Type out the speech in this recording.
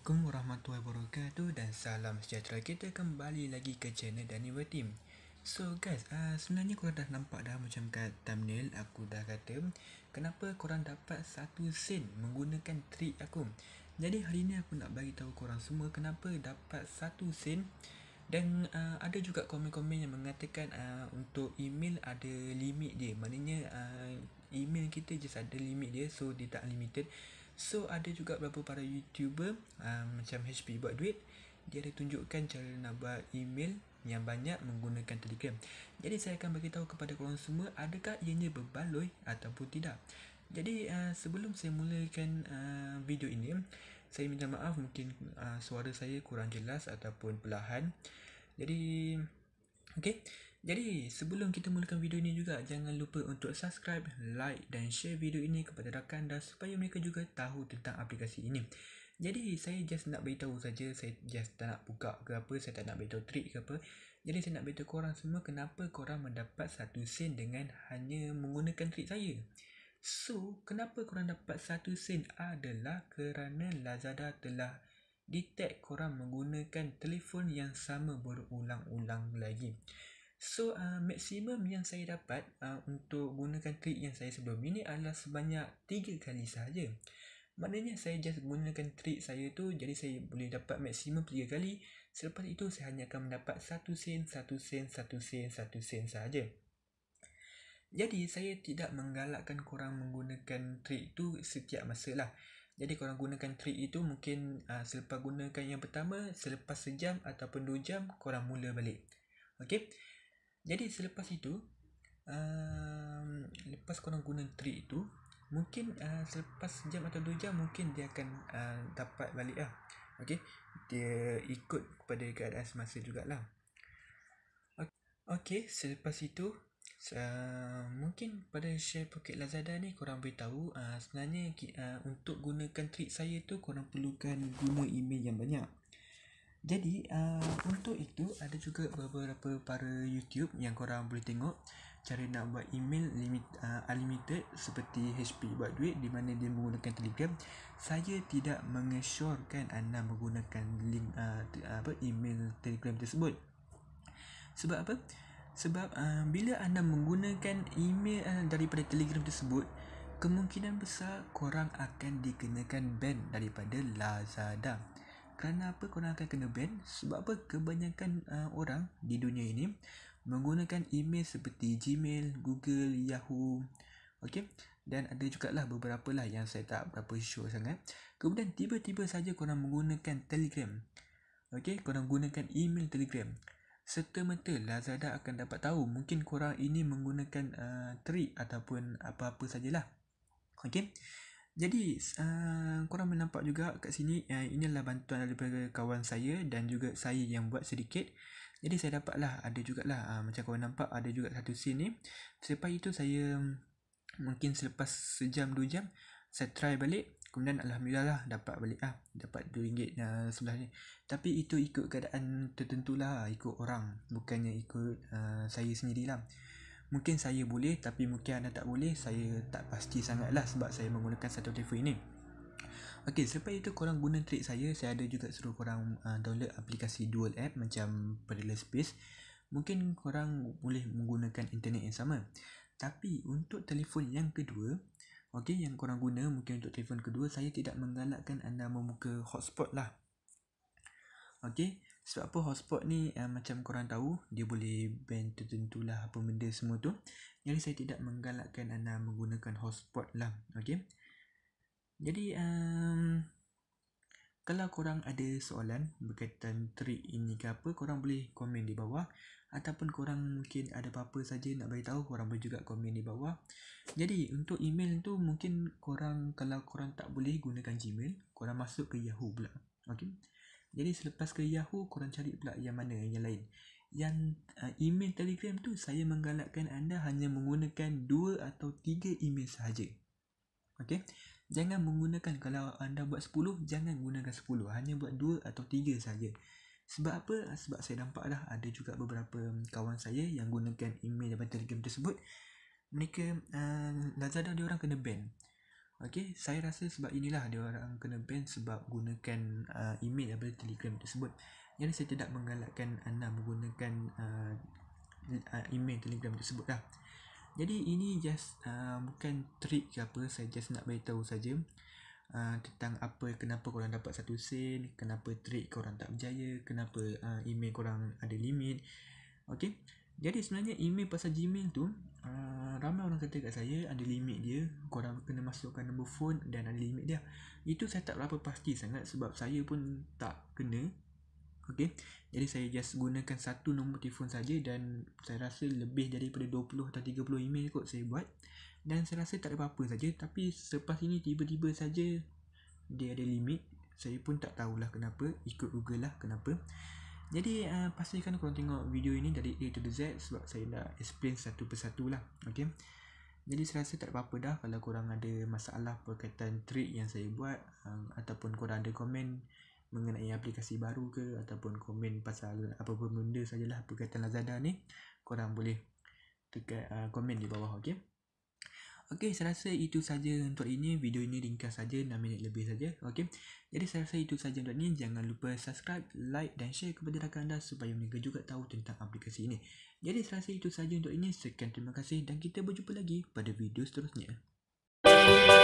Assalamualaikum warahmatullahi wabarakatuh dan salam sejahtera kita kembali lagi ke channel Daniel Team. So guys, uh, sebenarnya korang dah nampak dah macam kat thumbnail aku dah kata kenapa korang dapat satu sen menggunakan trick aku. Jadi hari ni aku nak bagi tahu korang semua kenapa dapat satu sen dan uh, ada juga komen-komen yang mengatakan uh, untuk email ada limit dia. Maknanya uh, email kita just ada limit dia so dia tak limited. So ada juga beberapa para YouTuber um, macam HP buat duit dia ada tunjukkan cara nak buat email yang banyak menggunakan Telegram. Jadi saya akan beritahu kepada korang semua adakah ianya berbaloi ataupun tidak. Jadi uh, sebelum saya mulakan uh, video ini saya minta maaf mungkin uh, suara saya kurang jelas ataupun perlahan. Jadi okey jadi sebelum kita mulakan video ini juga jangan lupa untuk subscribe, like dan share video ini kepada rakan dan supaya mereka juga tahu tentang aplikasi ini. Jadi saya just nak beritahu saja, saya just tak nak buka ke apa, saya tak nak beritahu trik ke apa. Jadi saya nak beritahu korang semua kenapa korang mendapat satu sen dengan hanya menggunakan trik saya. So, kenapa korang dapat satu sen adalah kerana Lazada telah detect korang menggunakan telefon yang sama berulang-ulang lagi. So uh, maksimum yang saya dapat uh, untuk gunakan trik yang saya sebelum ini adalah sebanyak 3 kali sahaja Maknanya saya just gunakan trik saya tu jadi saya boleh dapat maksimum 3 kali Selepas itu saya hanya akan mendapat 1 sen, 1 sen, 1 sen, 1 sen sahaja Jadi saya tidak menggalakkan korang menggunakan trik tu setiap masa lah jadi korang gunakan trik itu mungkin uh, selepas gunakan yang pertama, selepas sejam ataupun dua jam, korang mula balik. Okay? Jadi selepas itu um, Lepas korang guna trik itu Mungkin uh, selepas jam atau dua jam Mungkin dia akan uh, dapat balik lah Okay Dia ikut kepada keadaan semasa jugalah Okay, okay selepas itu Uh, mungkin pada share pocket Lazada ni korang boleh tahu uh, sebenarnya uh, untuk gunakan trik saya tu korang perlukan guna email yang banyak jadi uh, untuk itu ada juga beberapa para YouTube yang korang boleh tengok cara nak buat email limit uh, unlimited seperti HP buat duit di mana dia menggunakan Telegram. Saya tidak mengesyorkan anda menggunakan link uh, apa email Telegram tersebut. Sebab apa? Sebab uh, bila anda menggunakan email uh, daripada Telegram tersebut, kemungkinan besar korang akan dikenakan ban daripada Lazada kenapa korang akan kena ban sebab apa kebanyakan uh, orang di dunia ini menggunakan email seperti Gmail, Google, Yahoo okay? dan ada juga lah beberapa lah yang saya tak berapa sure sangat kemudian tiba-tiba saja korang menggunakan Telegram okay? korang gunakan email Telegram serta-merta Lazada akan dapat tahu mungkin korang ini menggunakan uh, trick ataupun apa-apa sajalah okay? jadi uh, korang boleh nampak juga kat sini uh, ini adalah bantuan daripada kawan saya dan juga saya yang buat sedikit jadi saya dapatlah ada jugalah uh, macam korang nampak ada juga satu scene ni selepas itu saya mungkin selepas sejam dua jam saya try balik kemudian Alhamdulillah lah dapat balik ah dapat RM2 uh, sebelah ni tapi itu ikut keadaan tertentu lah ikut orang bukannya ikut uh, saya sendiri lah Mungkin saya boleh tapi mungkin anda tak boleh Saya tak pasti sangatlah sebab saya menggunakan satu telefon ini Okey, selepas itu korang guna trik saya Saya ada juga suruh korang uh, download aplikasi dual app macam Parallel Space Mungkin korang boleh menggunakan internet yang sama Tapi untuk telefon yang kedua Okey, yang korang guna mungkin untuk telefon kedua Saya tidak menggalakkan anda membuka hotspot lah Okay Sebab apa hotspot ni uh, Macam korang tahu Dia boleh ban tertentulah Apa benda semua tu Jadi saya tidak menggalakkan anda Menggunakan hotspot lah Okay Jadi um, Kalau korang ada soalan Berkaitan trik ini ke apa Korang boleh komen di bawah Ataupun korang mungkin ada apa-apa saja nak beritahu, Korang boleh juga komen di bawah Jadi untuk email tu mungkin korang Kalau korang tak boleh gunakan Gmail Korang masuk ke Yahoo pula Okay jadi selepas ke Yahoo korang cari pula yang mana yang lain Yang uh, email telegram tu saya menggalakkan anda hanya menggunakan dua atau tiga email sahaja Okay Jangan menggunakan kalau anda buat sepuluh, jangan gunakan sepuluh, Hanya buat dua atau tiga sahaja sebab apa? Ah, sebab saya nampak dah ada juga beberapa kawan saya yang gunakan email dan telegram tersebut. Mereka, uh, Lazada dia orang kena ban. Okay, saya rasa sebab inilah dia orang kena ban sebab gunakan uh, email daripada telegram tersebut Jadi saya tidak menggalakkan anda menggunakan uh, uh, email telegram tersebut lah Jadi ini just uh, bukan trick ke apa, saya just nak beritahu saja uh, Tentang apa, kenapa korang dapat satu sen, kenapa trick korang tak berjaya, kenapa uh, email korang ada limit Okay jadi sebenarnya email pasal Gmail tu uh, Ramai orang kata kat saya ada limit dia Korang kena masukkan nombor phone dan ada limit dia Itu saya tak berapa pasti sangat sebab saya pun tak kena Okay. Jadi saya just gunakan satu nombor telefon saja dan saya rasa lebih daripada 20 atau 30 email kot saya buat dan saya rasa tak ada apa-apa saja tapi selepas ini tiba-tiba saja dia ada limit saya pun tak tahulah kenapa ikut Google lah kenapa jadi uh, pastikan korang tengok video ini dari A to the Z sebab saya dah explain satu persatu lah. Okay. Jadi saya rasa tak apa-apa dah kalau korang ada masalah berkaitan trik yang saya buat um, ataupun korang ada komen mengenai aplikasi baru ke ataupun komen pasal apa-apa benda sajalah berkaitan Lazada ni korang boleh tukar uh, komen di bawah okay. Okey, saya rasa itu saja untuk ini. Video ini ringkas saja 6 minit lebih saja. Okey. Jadi saya rasa itu saja untuk ini. Jangan lupa subscribe, like dan share kepada rakan anda supaya mereka juga tahu tentang aplikasi ini. Jadi saya rasa itu saja untuk ini. Sekian terima kasih dan kita berjumpa lagi pada video seterusnya. Música